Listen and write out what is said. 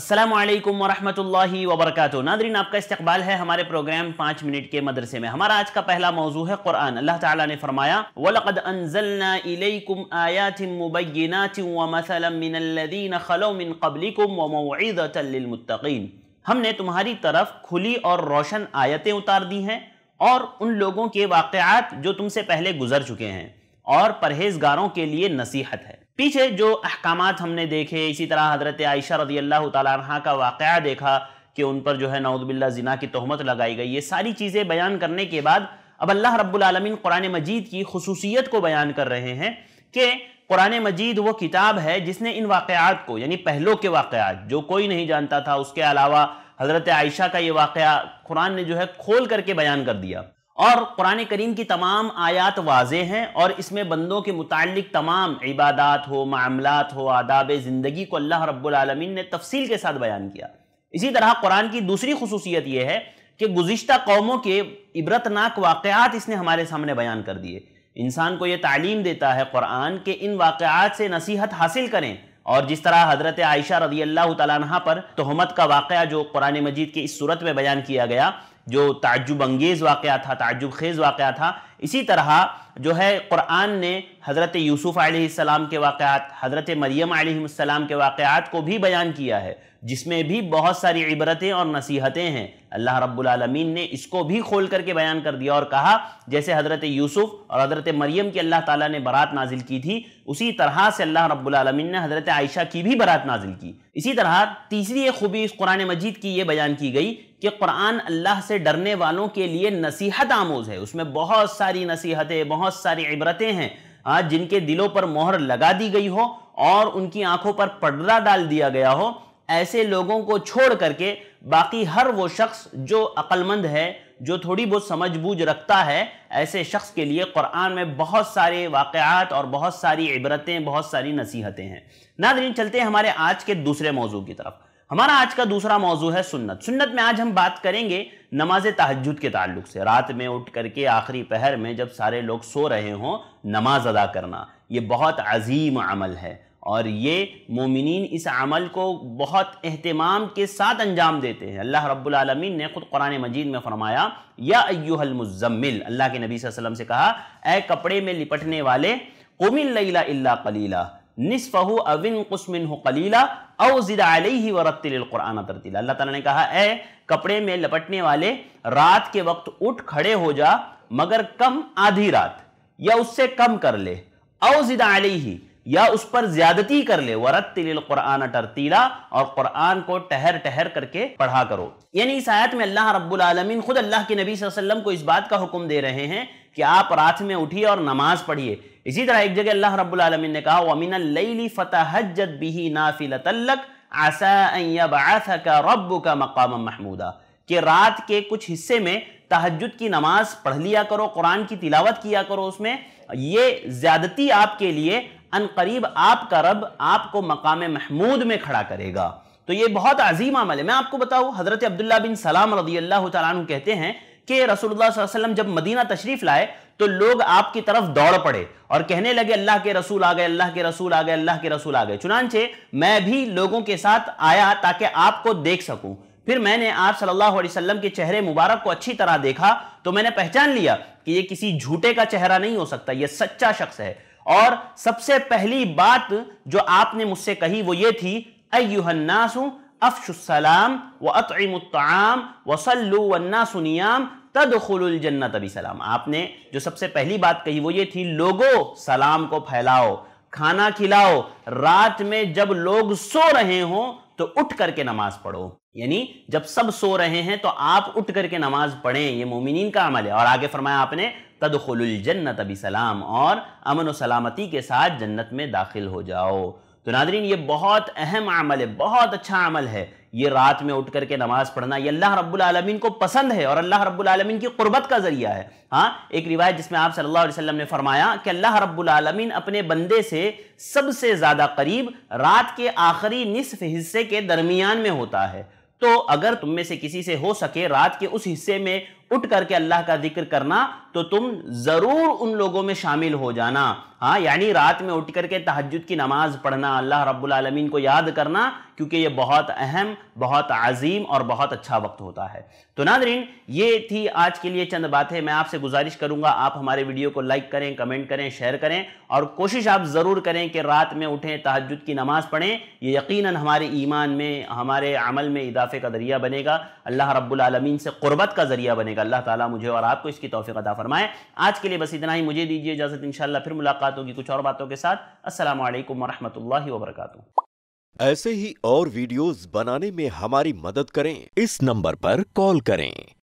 Aslam वरहमतुल्लि वबरकत Nadreen आपका इस्तकबाल है हमारे प्रोग्राम पाँच मिनट के मदरसे में हमारा आज का पहला मौजू है कुरान अल्लाह ताला ने फरमाया वलकद अनजलनाकुम आयातिम हमने तुम्हारी तरफ खुली और रोशन आयतें उतार दी हैं और उन लोगों के वाक़ात जो तुमसे पहले गुजर चुके हैं और परहेजगारों के लिए नसीहत है पीछे जो अहकाम हमने देखे इसी तरह हज़रत आयशा रदी अल्लाह तह का वाक़ देखा कि उन पर जो है नाउदबिल्ला ज़िना की तहमत लगाई गई ये सारी चीज़ें बयान करने के बाद अब अल्लाह रब्बुलमीन कुरान मजीद की खसूसियत को बयान कर रहे हैं कि कुरान मजीद वो किताब है जिसने इन वाक़ात को यानी पहलों के वाक़ात जो कोई नहीं जानता था उसके अलावा हज़रत आयशा का ये वाक़ कुरान ने जो है खोल करके बयान कर दिया और कुरान करीम की तमाम आयात वाज हैं और इसमें बंदों के मुतल तमाम इबादत हो मामलात हो आदाब ज़िंदगी को अल्लाह रब्लमिन ने तफसील के साथ बयान किया इसी तरह कुरान की दूसरी खसूसियत यह है कि गुज्त कौमों के इबरतनाक वाक़ात इसने हमारे सामने बयान कर दिए इंसान को यह तालीम देता है कुरान के इन वाक़ात से नसीहत हासिल करें और जिस तरह हज़रत आयशा रजी अल्लाह पर तहमत का वाक़ जो कुरान मजीद की इस सूरत में बयान किया गया जो ताजुब अंगेज़ वाक़ था ताजुब खेज़ वाक़ था इसी तरह जो है क़ुरान ने हज़रत यूसुफ़ आसमाम के वाक़ात हज़रत मरियम आसमाम के वाक़ात को भी बयान किया है जिसमें भी बहुत सारी इबरतें और नसीहतें हैं अल्लाह रब्लम ने इसको भी खोल करके बयान कर दिया और कहा जैसे हज़रत यूसुफ़ और हज़रत मरीम की अल्लाह ताली ने बारात नाजिल की थी उसी तरह से अल्लाह रब्लम ने हज़रत आयशा की भी बारात नाजिल की इसी तरह तीसरी एक खूबी इस कुरान मजीद की ये बयान की गई कि कुरान अल्लाह से डरने वालों के लिए नसीहत आमोज है उसमें बहुत सारी नसीहतें बहुत सारी इबरतें हैं हाँ, जिनके दिलों पर मोहर लगा दी गई हो और उनकी आंखों पर पर्दा डाल दिया गया हो ऐसे लोगों को छोड़ करके बाकी हर वो शख्स जो अक्लमंद है जो थोड़ी बहुत समझ बूझ रखता है ऐसे शख्स के लिए कुरान में बहुत सारे वाक़ात और बहुत सारी इबरतें बहुत सारी नसीहतें हैं नादरीन चलते हैं हमारे आज के दूसरे मौजू की तरफ हमारा आज का दूसरा मौजू है सुन्नत सुन्नत में आज हम बात करेंगे नमाज तहजद के ताल्लुक से रात में उठ करके आखिरी पहर में जब सारे लोग सो रहे हों नमाज अदा करना ये बहुत अजीम अमल है और ये मोमिन इस अमल को बहुत अहतमाम के साथ अंजाम देते हैं अल्लाह रब्बुल रबालमीन ने ख़ुद कुरान मजीद में फ़रमाया या अयुहलमज़म्मिल अल्लाह के नबी वसल्लम से कहा ए कपड़े में लिपटने वाले कुमिल लैला कलीला नस्फ़ अविन कुसमिन कलीला अवजिद व वरतलकुरान तरतील अल्लाह तला ने कहा ए कपड़े में लपटने वाले रात के वक्त उठ खड़े हो जा मगर कम आधी रात या उससे कम कर ले अवजिद ही या उस पर ज्यादती कर ले वरतिल कुरान तरतीला और कुरान को टहर टहर करके पढ़ा करो यानी इस आयत में अल्लाह रब्बुल आलमीन खुद अल्लाह के नबी वसल्लम को इस बात का हुक्म दे रहे हैं कि आप रात में उठिए और नमाज पढ़िए इसी तरह एक जगह अल्लाह रब्बुल आलमीन ने कहा वमिन फतहजत बिही नाफिल तल्लक आसा का का मकाम महमूदा कि रात के कुछ हिस्से में तहजद की नमाज पढ़ लिया करो कुरान की तिलावत किया करो उसमें ये ज्यादती आपके लिए अन करीब आपका रब आपको मकाम महमूद में खड़ा करेगा तो ये बहुत अजीम अमल है मैं आपको बताऊँ हज़रत अब्दुल्ला बिन सलाम रदी अल्लाह तु कहते हैं कि रसूलुल्लाह जब मदीना तशरीफ़ लाए तो लोग आपकी तरफ दौड़ पड़े और कहने लगे अल्लाह के रसूल आ गए अल्लाह के रसूल आ गए अल्लाह के रसूल आ गए चुनानचे मैं भी लोगों के साथ आया ताकि आपको देख सकूं फिर मैंने आप सल्लल्लाहु अलैहि वसल्लम के चेहरे मुबारक को अच्छी तरह देखा तो मैंने पहचान लिया कि ये किसी झूठे का चेहरा नहीं हो सकता ये सच्चा शख्स है और सबसे पहली बात जो आपने मुझसे कही वो ये थी अयुहन्नासु अफशुसलाम व अतमतम वसल्लु वन्नासुनियाम तदखुलजन्नत अबी सलाम आपने जो सबसे पहली बात कही वो ये थी लोगो सलाम को फैलाओ खाना खिलाओ रात में जब लोग सो रहे हों तो उठ करके नमाज पढ़ो यानी जब सब सो रहे हैं तो आप उठ करके नमाज पढ़ें ये मोमिन का अमल है और आगे फरमाया आपने तद जन्नत अभी सलाम और अमन सलामती के साथ जन्नत में दाखिल हो जाओ तो नादरीन ये बहुत अहम अमल है बहुत अच्छा अमल है ये रात में उठ करके नमाज पढ़ना ये अल्लाह रब्बुल आलमीन को पसंद है और अल्लाह रब्बुल आलमीन की कुर्बत का जरिया है हाँ एक रिवायत जिसमें आप सल्लल्लाहु अलैहि वसल्लम ने फरमाया कि अल्लाह रब्बुल आलमीन अपने बंदे से सबसे ज़्यादा करीब रात के आखिरी निसफ हिस्से के दरमियान में होता है तो अगर तुम में से किसी से हो सके रात के उस हिस्से में उठ करके अल्लाह का जिक्र करना तो तुम ज़रूर उन लोगों में शामिल हो जाना हाँ यानी रात में उठ करके तहजद की नमाज़ पढ़ना अल्लाह रब्बुल को याद करना क्योंकि ये बहुत अहम बहुत अजीम और बहुत अच्छा वक्त होता है तो नादरीन ये थी आज के लिए चंद बातें मैं आपसे गुजारिश करूंगा आप हमारे वीडियो को लाइक करें कमेंट करें शेयर करें और कोशिश आप ज़रूर करें कि रात में उठें तहजद की नमाज़ पढ़ें ये यकीन हमारे ईमान में हमारे अमल में इजाफे का ज़रिया बनेगा अल्लाह रब्बुल से क़ुरबत का ज़रिया बनेगा अल्लाह ताला मुझे और आपको इसकी तोफ़ी अदाफ़ा फरमाए आज के लिए बस इतना ही मुझे दीजिए इजाज़त इंशाल्लाह फिर मुलाकात होगी कुछ और बातों के साथ असलम वरहमल वबरक ऐसे ही और वीडियोस बनाने में हमारी मदद करें इस नंबर पर कॉल करें